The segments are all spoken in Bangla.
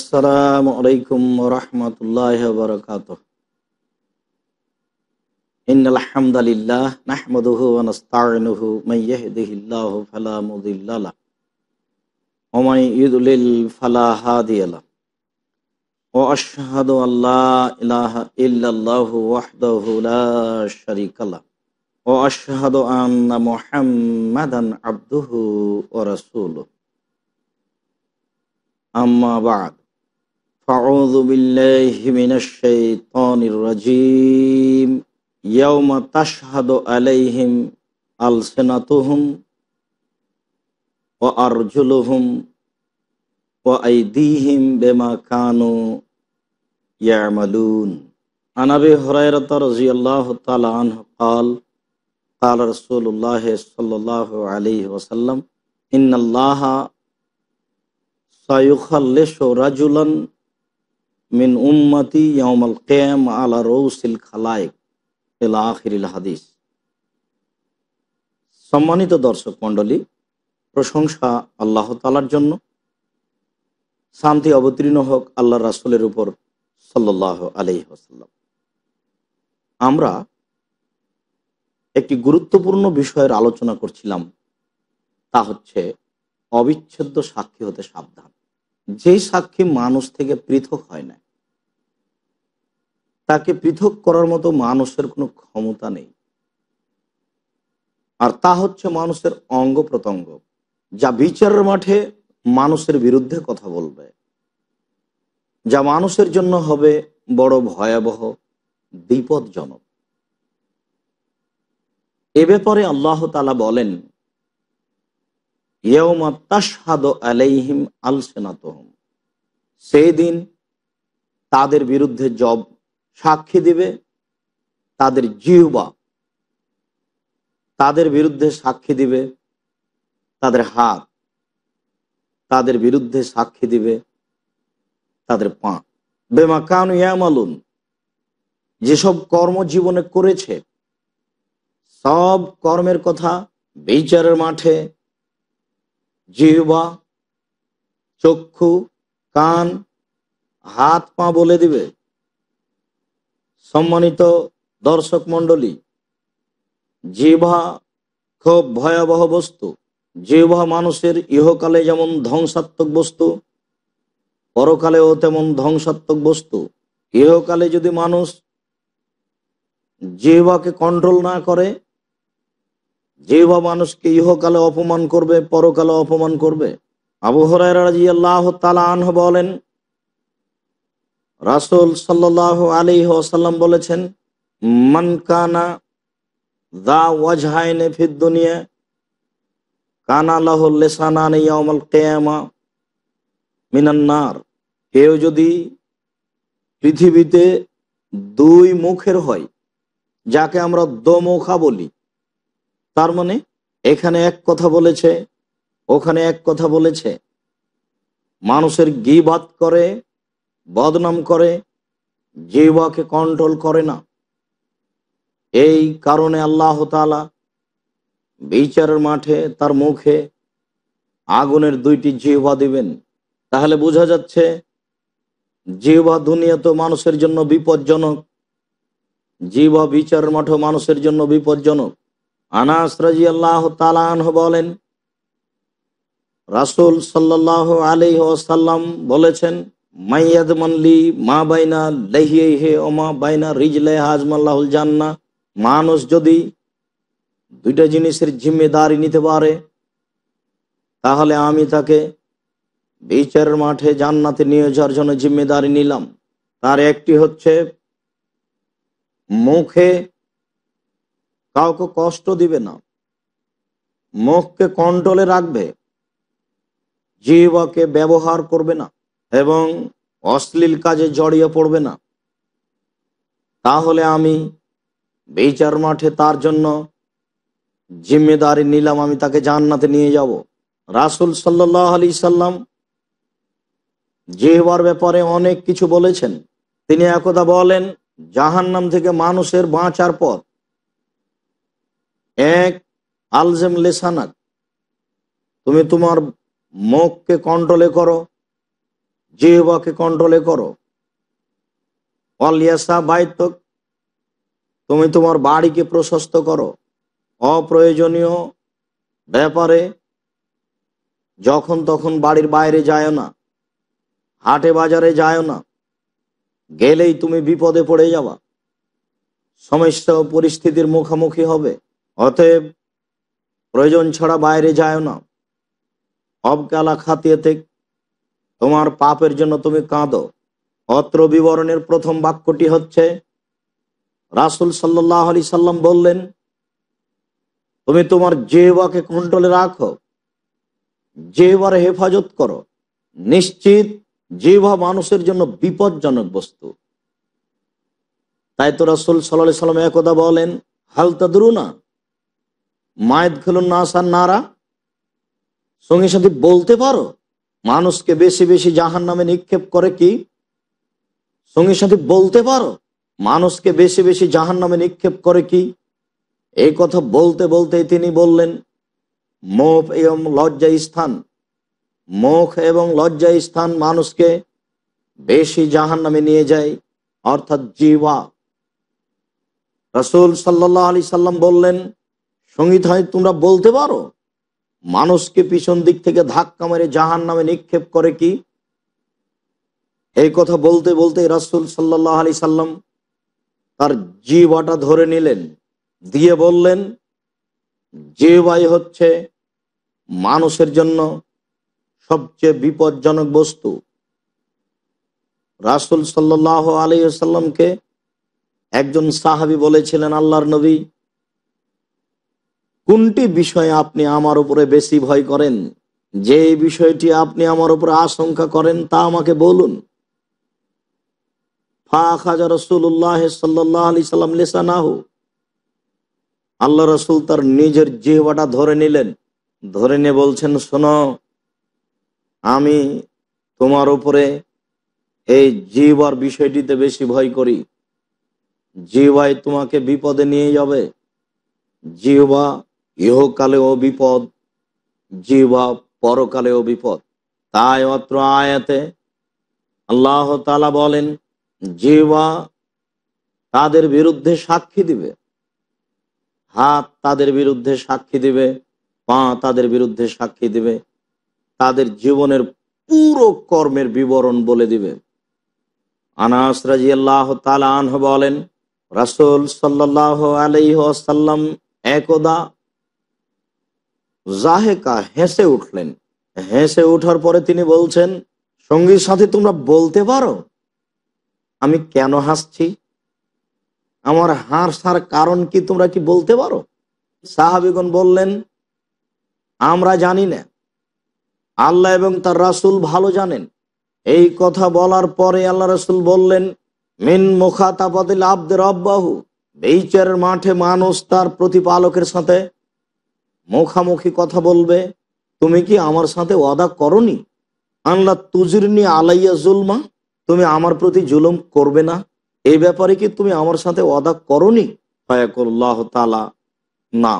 আসসালাম আলাইকুম রহমতুল্লাহ বরকাত إن الحمد لله نحمده ونستعينه من يهده الله فلا مضل له ومن يضلل فلا هادي له وأشهد أن لا إله إلا الله وحده لا شريك له وأشهد أن محمدا عبده ورسوله أما بعد أعوذ بالله من الشيطان الرجيم يوم تشهد عليهم ألسنتهم وأرجلهم وأيديهم بما كانوا يعملون عن أبي هريرة رضي الله تعالى عنه قال قال رسول الله صلى الله عليه وسلم إن الله سيخلش رجلاً মিন উম্মতি ইয়ামাল কেম আলা রৌসিল খালায়েক এল আখিরিল হাদিস সম্মানিত দর্শক মণ্ডলী প্রশংসা আল্লাহ তালার জন্য শান্তি অবতীর্ণ হোক আল্লাহ রাসুলের উপর সাল্লাহ আলহি আসাল্লাম আমরা একটি গুরুত্বপূর্ণ বিষয়ের আলোচনা করছিলাম তা হচ্ছে অবিচ্ছেদ্য সাক্ষী হতে সাবধান যে সাক্ষী মানুষ থেকে পৃথক হয় না তাকে পৃথক করার মতো মানুষের কোনো ক্ষমতা নেই আর তা হচ্ছে মানুষের অঙ্গ প্রত্যঙ্গ যা বিচারের মাঠে মানুষের বিরুদ্ধে কথা বলবে যা মানুষের জন্য হবে বড় ভয়াবহ বিপদজনক এ ব্যাপারে আল্লাহতালা বলেন সেই দিন তাদের বিরুদ্ধে জব সাক্ষী দিবে তাদের জিহবা তাদের বিরুদ্ধে সাক্ষী দিবে তাদের হাত তাদের বিরুদ্ধে সাক্ষী দিবে তাদের পা বেমা কান ইয়ামালুন যেসব কর্ম জীবনে করেছে সব কর্মের কথা বিচারের মাঠে জিহবা চক্ষু কান হাত পা বলে দিবে সম্মানিত দর্শক মন্ডলী জিহা খুব ভয়াবহ বস্তু জিহা মানুষের ইহকালে যেমন ধ্বংসাত্মক বস্তু পরকালেও তেমন ধ্বংসাত্মক বস্তু ইহকালে যদি মানুষ জিহাকে কন্ট্রোল না করে যে বা মানুষকে ইহকালে অপমান করবে পরকালে অপমান করবে আবু হরাই বলেন রাসুল সাল্লাম বলেছেন দা ওয়াজহাইনে কানা মিনান্নার কেউ যদি পৃথিবীতে দুই মুখের হয় যাকে আমরা দমোখা বলি তার মানে এখানে এক কথা বলেছে ওখানে এক কথা বলেছে মানুষের গিবাদ করে বদনাম করে জিবাকে কন্ট্রোল করে না এই কারণে আল্লাহ আল্লাহতালা বিচারের মাঠে তার মুখে আগুনের দুইটি জিহবা দিবেন তাহলে বোঝা যাচ্ছে জিহবা দুনিয়া তো মানুষের জন্য বিপজ্জনক জিহবা বিচারের মাঠে মানুষের জন্য বিপজ্জনক আনাস রাজি আল্লাহ তালাহ বলেন রাসুল সাল্লাহ আলি ওসাল্লাম বলেছেন মাইয়াদ মানলি মা বাইনা লেহিয়ে হে ওমা বাইনা রিজলে হাজমাল্লাহুল জান্না মানুষ যদি দুইটা জিনিসের জিম্মেদারি নিতে পারে তাহলে আমি তাকে বিচারের মাঠে জান্নাতে নিয়ে যাওয়ার জন্য জিম্মেদারি নিলাম তার একটি হচ্ছে মুখে কাউকে কষ্ট দিবে না মুখকে কন্ট্রোলে রাখবে জিহ্বাকে ব্যবহার করবে না এবং অশ্লীল কাজে জড়িয়ে পড়বে না তাহলে আমি বিচার মাঠে তার জন্য জিম্মেদারি নিলাম আমি তাকে জান্নাতে নিয়ে যাব রাসুল সাল্লাহ আলি সাল্লাম জিহ্বার ব্যাপারে অনেক কিছু বলেছেন তিনি একদা বলেন জাহান্নাম থেকে মানুষের বাঁচার পথ এক আলজেম লেসানাক তুমি তোমার মুখকে কন্ট্রোলে করো জিহবাকে কন্ট্রোলে করো অলিয়াসা বাইত তুমি তোমার বাড়িকে প্রশস্ত করো অপ্রয়োজনীয় ব্যাপারে যখন তখন বাড়ির বাইরে যায় না হাটে বাজারে যায় না গেলেই তুমি বিপদে পড়ে যাবা সমস্যা পরিস্থিতির মুখোমুখি হবে অতএব প্রয়োজন ছাড়া বাইরে যায় না অবকালা খাতিয়ে থেকে তোমার পাপের জন্য তুমি কাঁদো অত্র বিবরণের প্রথম বাক্যটি হচ্ছে রাসুল সাল্লাহ আলি সাল্লাম বললেন তুমি তোমার জেহবাকে কন্ট্রোলে রাখো জেহবার হেফাজত করো নিশ্চিত জেহবা মানুষের জন্য বিপজ্জনক বস্তু তাই তো রাসুল সাল্লাহ সাল্লাম একদা বলেন হালতা না মায়ের খেলুন না আসার নারা সঙ্গে সাথে বলতে পারো মানুষকে বেশি বেশি জাহান নামে নিক্ষেপ করে কি সঙ্গে সাথে বলতে পারো মানুষকে বেশি বেশি জাহান নামে নিক্ষেপ করে কি এই কথা বলতে বলতে তিনি বললেন মুখ এবং লজ্জা স্থান মুখ এবং লজ্জা স্থান মানুষকে বেশি জাহান নামে নিয়ে যায় অর্থাৎ জিওয়া রসুল সাল্লাহ আলি সাল্লাম বললেন সঙ্গীত হয় তোমরা বলতে পারো মানুষকে পিছন দিক থেকে ধাক্কা মেরে জাহান নামে নিক্ষেপ করে কি এই কথা বলতে বলতে রাসুল সাল্লাহ আলি সাল্লাম তার জিবাটা ধরে নিলেন দিয়ে বললেন বাই হচ্ছে মানুষের জন্য সবচেয়ে বিপজ্জনক বস্তু রাসুল সাল্লাহ আলি সাল্লামকে একজন সাহাবি বলেছিলেন আল্লাহর নবী কোনটি বিষয়ে আপনি আমার উপরে বেশি ভয় করেন যে বিষয়টি আপনি আমার উপরে আশঙ্কা করেন তা আমাকে বলুন আল্লাহ রসুল তার নিজের জিহবাটা ধরে নিলেন ধরে নিয়ে বলছেন শোনো আমি তোমার উপরে এই জিহবার বিষয়টিতে বেশি ভয় করি জিহবাই তোমাকে বিপদে নিয়ে যাবে জিহবা ইহকালেও বিপদ জিহ্বা পরকালেও বিপদ তাই অত্র আয়াতে আল্লাহ তালা বলেন জিহ্বা তাদের বিরুদ্ধে সাক্ষী দিবে হাত তাদের বিরুদ্ধে সাক্ষী দিবে পা তাদের বিরুদ্ধে সাক্ষী দিবে তাদের জীবনের পুরো কর্মের বিবরণ বলে দিবে আনাস রাজি আল্লাহ তালা আনহ বলেন রাসুল সাল্লাহ আলাইহ সাল্লাম একদা জাহেকা হেসে উঠলেন হেসে উঠার পরে তিনি বলছেন সঙ্গীর সাথে তোমরা বলতে পারো আমি কেন হাসছি আমার হাসার কারণ কি তোমরা কি বলতে পারো সাহাবিগণ বললেন আমরা জানি না আল্লাহ এবং তার রাসুল ভালো জানেন এই কথা বলার পরে আল্লাহ রাসুল বললেন মিন মুখাতাবাদিল আব্দের আব্বাহু বেইচারের মাঠে মানুষ তার প্রতিপালকের সাথে মুখামুখি কথা বলবে তুমি কি আমার সাথে ওয়াদা করনি আল্লাহ তুজিরনি আলাইয়া জুলমা তুমি আমার প্রতি জুলুম করবে না এই ব্যাপারে কি তুমি আমার সাথে ওয়াদা করনি ফায়াকুল্লাহ তালা না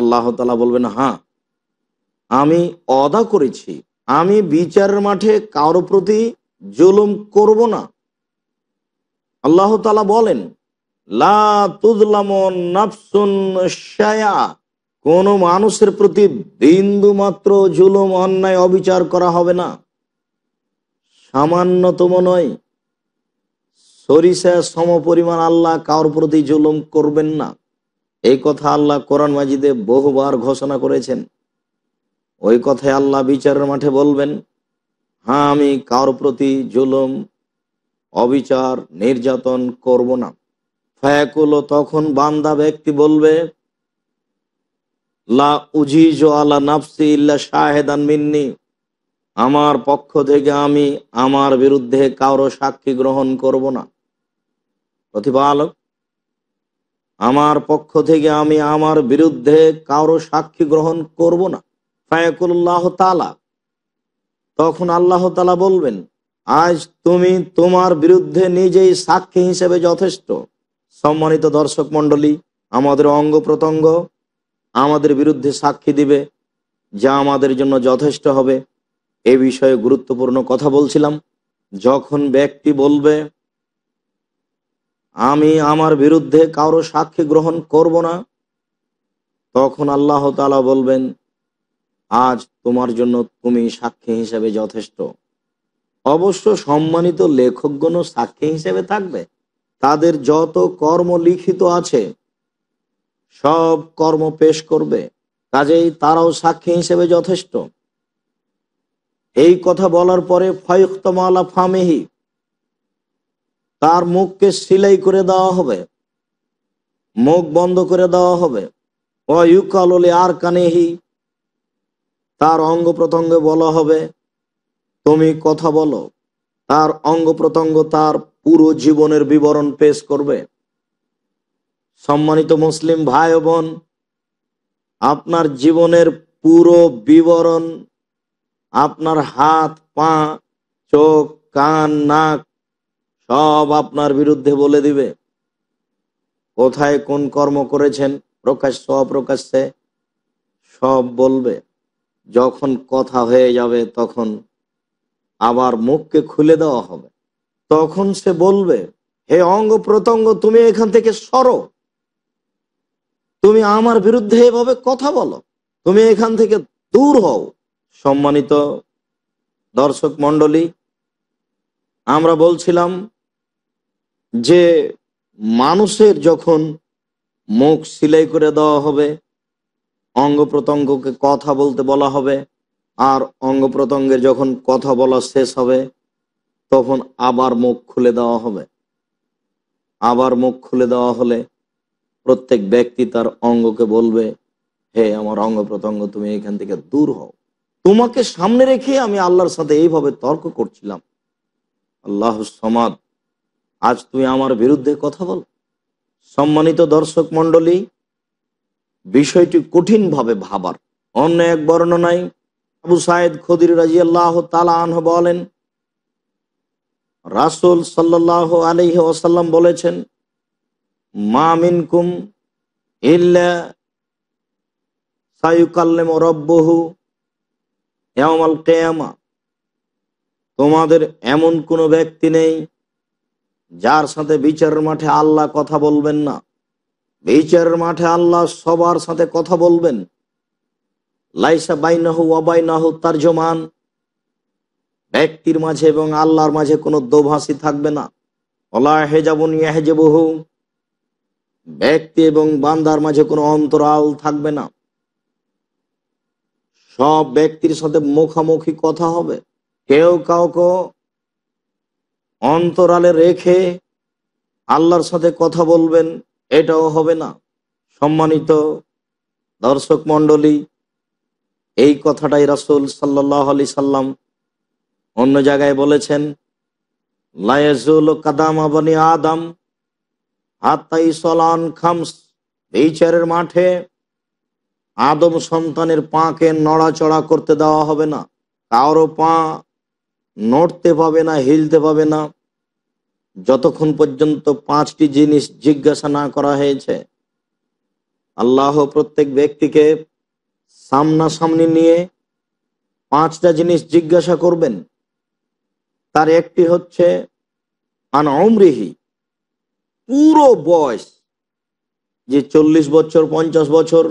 আল্লাহ তালা বলবেন হ্যাঁ আমি অদা করেছি আমি বিচারের মাঠে কারো প্রতি জুলুম করব না আল্লাহ তালা বলেন লা তুজলাম নাফসুন শায়া কোন মানুষের প্রতি বিন্দু মাত্র জুলুম অন্যায় অবিচার করা হবে না সামান্যতম নয় সরিষা সম পরিমাণ আল্লাহ কার প্রতি জুলুম করবেন না এই কথা আল্লাহ কোরআন মাজিদে বহুবার ঘোষণা করেছেন ওই কথায় আল্লাহ বিচারের মাঠে বলবেন হ্যাঁ আমি কার প্রতি জুলুম অবিচার নির্যাতন করব না ফায়াকুলো তখন বান্দা ব্যক্তি বলবে লা নাফসি ইল্লা মিন্নি আমার পক্ষ থেকে আমি আমার বিরুদ্ধে কারো সাক্ষী গ্রহণ করব না প্রতিপালক আমার পক্ষ থেকে আমি আমার বিরুদ্ধে কারো সাক্ষী গ্রহণ করব না ফায়কুল্লাহ তালা তখন আল্লাহ তালা বলবেন আজ তুমি তোমার বিরুদ্ধে নিজেই সাক্ষী হিসেবে যথেষ্ট সম্মানিত দর্শক মন্ডলী আমাদের অঙ্গ প্রত্যঙ্গ আমাদের বিরুদ্ধে সাক্ষী দিবে যা আমাদের জন্য যথেষ্ট হবে এ বিষয়ে গুরুত্বপূর্ণ কথা বলছিলাম যখন ব্যক্তি বলবে আমি আমার বিরুদ্ধে কারো সাক্ষী গ্রহণ করব না তখন আল্লাহ তালা বলবেন আজ তোমার জন্য তুমি সাক্ষী হিসেবে যথেষ্ট অবশ্য সম্মানিত লেখকগণ সাক্ষী হিসেবে থাকবে তাদের যত কর্ম লিখিত আছে সব কর্ম পেশ করবে কাজেই তারাও সাক্ষী হিসেবে যথেষ্ট এই কথা বলার পরে ফয়ুক্তমালা ফামেহি তার মুখকে সিলাই করে দেওয়া হবে মুখ বন্ধ করে দেওয়া হবে অয়ুকালি আর কানেহি তার অঙ্গ প্রত্যঙ্গে বলা হবে তুমি কথা বলো তার অঙ্গ প্রত্যঙ্গ তার পুরো জীবনের বিবরণ পেশ করবে সম্মানিত মুসলিম ভাই বোন আপনার জীবনের পুরো বিবরণ আপনার হাত পা চোখ কান নাক সব আপনার বিরুদ্ধে বলে দিবে কোথায় কোন কর্ম করেছেন প্রকাশ্য অপ্রকাশ্যে সব বলবে যখন কথা হয়ে যাবে তখন আবার মুখকে খুলে দেওয়া হবে তখন সে বলবে হে অঙ্গ প্রত্যঙ্গ তুমি এখান থেকে সরো তুমি আমার বিরুদ্ধে এভাবে কথা বলো তুমি এখান থেকে দূর হও সম্মানিত দর্শক মন্ডলী আমরা বলছিলাম যে মানুষের যখন মুখ সিলাই করে দেওয়া হবে অঙ্গ প্রত্যঙ্গকে কথা বলতে বলা হবে আর অঙ্গ প্রত্যঙ্গের যখন কথা বলা শেষ হবে তখন আবার মুখ খুলে দেওয়া হবে আবার মুখ খুলে দেওয়া হলে প্রত্যেক ব্যক্তি তার অঙ্গকে বলবে হে আমার অঙ্গ প্রত্যঙ্গ তুমি এখান থেকে দূর হও তোমাকে সামনে রেখে আমি আল্লাহর সাথে এইভাবে তর্ক করছিলাম আল্লাহ সমাদ আজ তুমি আমার বিরুদ্ধে কথা বল সম্মানিত দর্শক মন্ডলী বিষয়টি কঠিনভাবে ভাবার অন্য এক বর্ণনায় আবু সাহেদ খদির রাজি আল্লাহ তালাহ বলেন রাসুল সাল্লাহ আলহ ওসাল্লাম বলেছেন মা মিনকুম ইল্লা সায়ুকাল্লেম কেয়ামা তোমাদের এমন কোনো ব্যক্তি নেই যার সাথে বিচারের মাঠে আল্লাহ কথা বলবেন না বিচারের মাঠে আল্লাহ সবার সাথে কথা বলবেন লাইসা বাইনাহু অবাইনাহু তার জমান ব্যক্তির মাঝে এবং আল্লাহর মাঝে কোনো দোভাষী থাকবে না ওলা হেজাবুন বহু ব্যক্তি এবং বান্দার মাঝে কোনো অন্তরাল থাকবে না সব ব্যক্তির সাথে মুখামুখি কথা হবে কেউ কাউকে অন্তরালে রেখে আল্লাহর সাথে কথা বলবেন এটাও হবে না সম্মানিত দর্শক মন্ডলী এই কথাটাই রাসুল সাল্লাহ আলি সাল্লাম অন্য জায়গায় বলেছেন লায়জুল কাদাম আবানি আদম আত্মাই সলান খামস বিচারের মাঠে আদম সন্তানের পাকে নড়াচড়া করতে দেওয়া হবে না কারো পা নড়তে পাবে না হিলতে পাবে না যতক্ষণ পর্যন্ত পাঁচটি জিনিস জিজ্ঞাসা না করা হয়েছে আল্লাহ প্রত্যেক ব্যক্তিকে সামনাসামনি নিয়ে পাঁচটা জিনিস জিজ্ঞাসা করবেন তার একটি হচ্ছে আন অমৃহী পুরো বয়স যে চল্লিশ বছর পঞ্চাশ বছর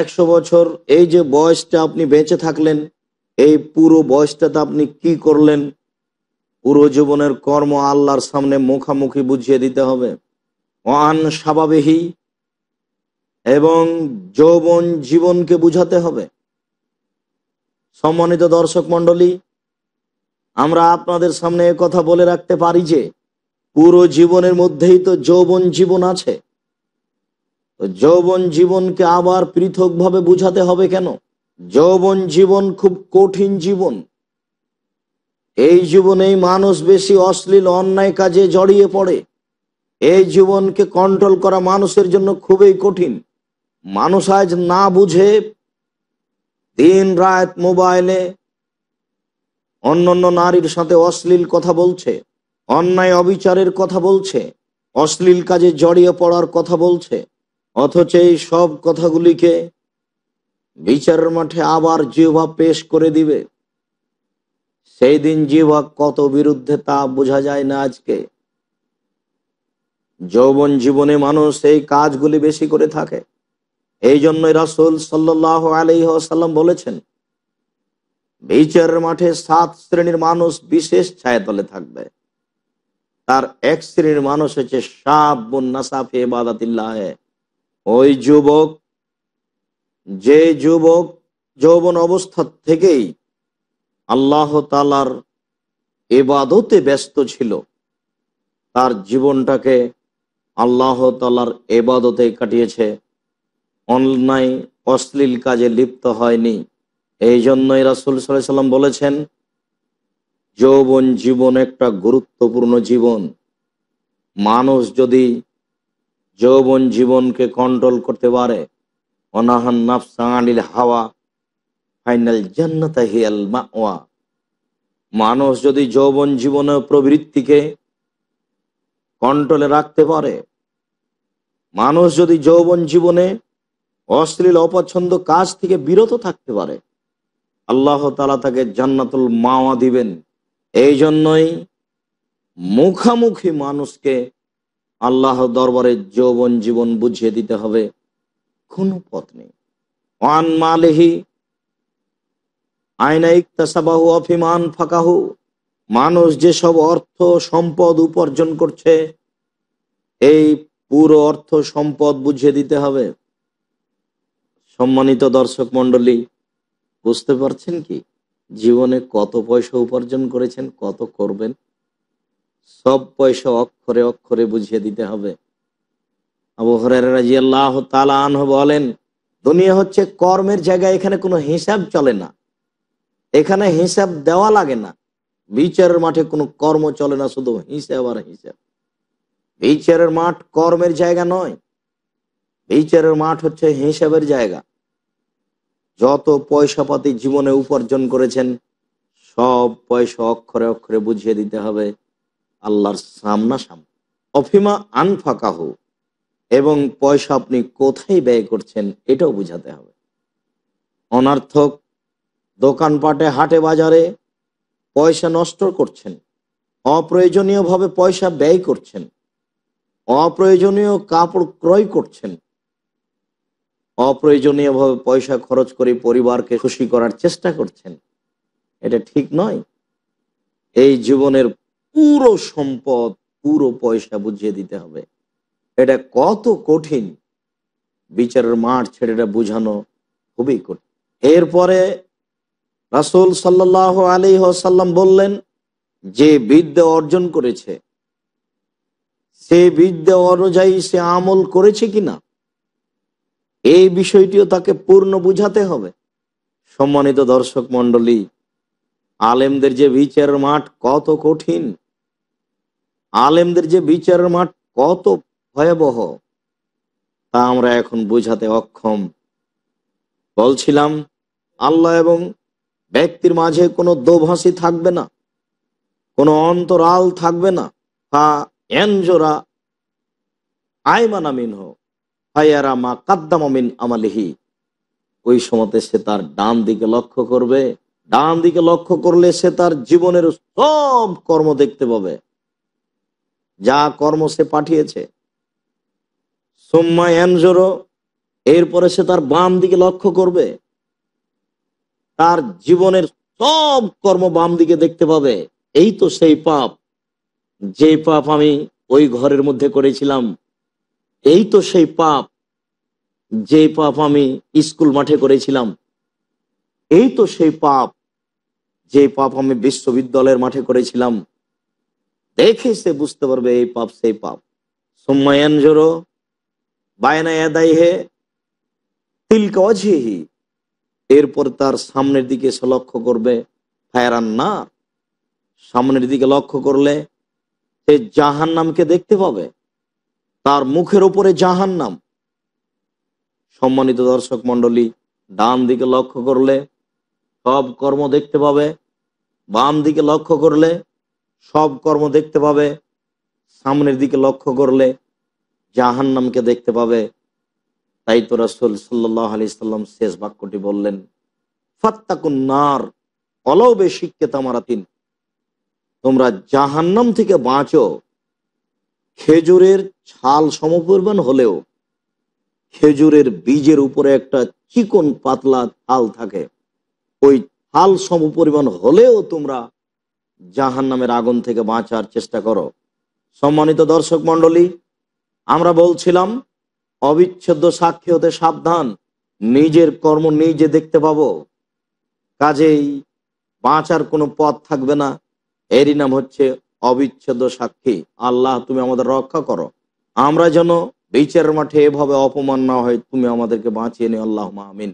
একশো বছর এই যে বয়সটা আপনি বেঁচে থাকলেন এই পুরো বয়সটাতে আপনি কি করলেন পুরো জীবনের কর্ম আল্লাহর সামনে মুখামুখি বুঝিয়ে দিতে হবে অন স্বাভাবিহী এবং যৌবন জীবনকে বুঝাতে হবে সম্মানিত দর্শক মন্ডলী আমরা আপনাদের সামনে কথা বলে রাখতে পারি যে পুরো জীবনের মধ্যেই তো যৌবন জীবন আছে যৌবন জীবনকে আবার পৃথকভাবে বুঝাতে হবে কেন যৌবন জীবন খুব কঠিন জীবন এই জীবনেই মানুষ বেশি অশ্লীল অন্যায় কাজে জড়িয়ে পড়ে এই জীবনকে কন্ট্রোল করা মানুষের জন্য খুবই কঠিন মানুষ আজ না বুঝে দিন রাত মোবাইলে অন্যান্য নারীর সাথে অশ্লীল কথা বলছে অন্যায় অবিচারের কথা বলছে অশ্লীল কাজে জড়িয়ে পড়ার কথা বলছে অথচ এই সব কথাগুলিকে বিচারের মাঠে আবার জিহ্বা পেশ করে দিবে সেই দিন জিহ্বা কত বিরুদ্ধে তা বোঝা যায় না আজকে যৌবন জীবনে মানুষ এই কাজগুলি বেশি করে থাকে এই জন্য রাসুল সাল্লাহ আসাল্লাম বলেছেন বিচারের মাঠে সাত শ্রেণীর মানুষ বিশেষ ছায়াতলে থাকবে তার এক শ্রেণীর মানুষ হচ্ছে সাপ বন্যাসাফে বাদাতিল্লাহে ওই যুবক যে যুবক যৌবন অবস্থা থেকেই আল্লাহ তালার এবাদতে ব্যস্ত ছিল তার জীবনটাকে আল্লাহ তালার এবাদতে কাটিয়েছে অন্যায় অশ্লীল কাজে লিপ্ত হয়নি এই জন্যই রাসুল সাল্লাম বলেছেন যৌবন জীবন একটা গুরুত্বপূর্ণ জীবন মানুষ যদি যৌবন জীবনকে কন্ট্রোল করতে পারে অনাহান নাফসা আনিল হাওয়া ফাইনাল জান্নাতা হিয়াল মাওয়া মানুষ যদি যৌবন জীবনের প্রবৃত্তিকে কন্ট্রোলে রাখতে পারে মানুষ যদি যৌবন জীবনে অশ্লীল অপছন্দ কাজ থেকে বিরত থাকতে পারে আল্লাহ তালা তাকে জান্নাতুল মাওয়া দিবেন এই জন্যই মুখামুখি মানুষকে আল্লাহ দরবারে যৌবন জীবন বুঝিয়ে দিতে হবে কোনো পথ নেই ওয়ান মালিহি আয়না ইকতাসাবাহু অফিমান ফাঁকাহু মানুষ যেসব অর্থ সম্পদ উপার্জন করছে এই পুরো অর্থ সম্পদ বুঝিয়ে দিতে হবে সম্মানিত দর্শক মন্ডলী বুঝতে পারছেন কি জীবনে কত পয়সা উপার্জন করেছেন কত করবেন সব পয়সা অক্ষরে অক্ষরে বুঝিয়ে দিতে হবে আল্লাহ বলেন দুনিয়া হচ্ছে কর্মের জায়গায় এখানে কোনো হিসাব চলে না এখানে হিসাব দেওয়া লাগে না বিচারের মাঠে কোনো কর্ম চলে না শুধু হিসাব আর হিসাব বিচারের মাঠ কর্মের জায়গা নয় বিচারের মাঠ হচ্ছে হিসাবের জায়গা যত পয়সাপাতি জীবনে উপার্জন করেছেন সব পয়সা অক্ষরে অক্ষরে বুঝিয়ে দিতে হবে আল্লাহর সামনা সামনে অফিমা আনফাকাহ এবং পয়সা আপনি কোথায় ব্যয় করছেন এটাও বুঝাতে হবে অনার্থক দোকানপাটে হাটে বাজারে পয়সা নষ্ট করছেন অপ্রয়োজনীয়ভাবে পয়সা ব্যয় করছেন অপ্রয়োজনীয় কাপড় ক্রয় করছেন অপ্রয়োজনীয়ভাবে পয়সা খরচ করে পরিবারকে খুশি করার চেষ্টা করছেন এটা ঠিক নয় এই জীবনের পুরো সম্পদ পুরো পয়সা বুঝিয়ে দিতে হবে এটা কত কঠিন বিচারের মাঠ ছেড়ে এটা বোঝানো খুবই কঠিন এরপরে রাসুল সাল্লাহ আলী হাসাল্লাম বললেন যে বিদ্যা অর্জন করেছে সে বিদ্যা অনুযায়ী সে আমল করেছে কিনা এই বিষয়টিও তাকে পূর্ণ বুঝাতে হবে সম্মানিত দর্শক মন্ডলী আলেমদের যে বিচারের মাঠ কত কঠিন আলেমদের যে বিচারের মাঠ কত ভয়াবহ তা আমরা এখন বুঝাতে অক্ষম বলছিলাম আল্লাহ এবং ব্যক্তির মাঝে কোনো দোভাষী থাকবে না কোনো অন্তরাল থাকবে না তা এনজোরা আইমানামিন হোক আমালিহি ওই সময় সে তার ডান দিকে লক্ষ্য করবে ডান দিকে লক্ষ্য করলে সে তার জীবনের সব কর্ম দেখতে পাবে যা কর্ম সে পাঠিয়েছে সোম্মা এনজোরো এরপরে সে তার বাম দিকে লক্ষ্য করবে তার জীবনের সব কর্ম বাম দিকে দেখতে পাবে এই তো সেই পাপ যে পাপ আমি ওই ঘরের মধ্যে করেছিলাম এই তো সেই পাপ যে পাপ আমি স্কুল মাঠে করেছিলাম এই তো সেই পাপ যে পাপ আমি বিশ্ববিদ্যালয়ের মাঠে করেছিলাম দেখে সে বুঝতে পারবে এই পাপ সেই পাপ সোম্মায়ন জোরো বায়নায়াদাই হে তিলক অজিহি এরপর তার সামনের দিকে সে লক্ষ্য করবে ফায়ারান না সামনের দিকে লক্ষ্য করলে সে জাহান নামকে দেখতে পাবে তার মুখের জাহান জাহান্নাম সম্মানিত দর্শক মন্ডলী ডান দিকে লক্ষ্য করলে সব কর্ম দেখতে পাবে বাম দিকে লক্ষ্য করলে সব কর্ম দেখতে পাবে সামনের দিকে লক্ষ্য করলে জাহান্নামকে দেখতে পাবে তাই তো রাসুল সাল্লাহ আলি সাল্লাম শেষ বাক্যটি বললেন ফাত্তাকুন্নার অলবে শিক্ষে তামারাতিন তোমরা জাহান্নাম থেকে বাঁচো খেজুরের ছাল সমপরিমাণ হলেও খেজুরের বীজের উপরে একটা চিকন পাতলা থাল থাকে ওই থাল সমপরিমাণ হলেও তোমরা জাহান নামের আগুন থেকে বাঁচার চেষ্টা করো সম্মানিত দর্শক মন্ডলী আমরা বলছিলাম অবিচ্ছেদ্য সাক্ষী হতে সাবধান নিজের কর্ম নিজে দেখতে পাবো কাজেই বাঁচার কোনো পথ থাকবে না এরই নাম হচ্ছে অবিচ্ছেদ্য সাক্ষী আল্লাহ তুমি আমাদের রক্ষা করো আমরা যেন বেচার মাঠে এভাবে অপমান না হয় তুমি আমাদেরকে বাঁচিয়ে নি আল্লাহ আমিন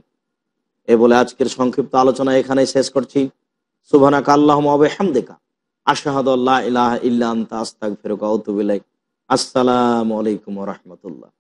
এ বলে আজকের সংক্ষিপ্ত আলোচনা এখানে শেষ করছি সুভানাক আল্লাহ আবহামদেকা আশাহাদ আল্লাহ ইলাহ ফেরুকা আসসালামু আলাইকুম রহমতুল্লাহ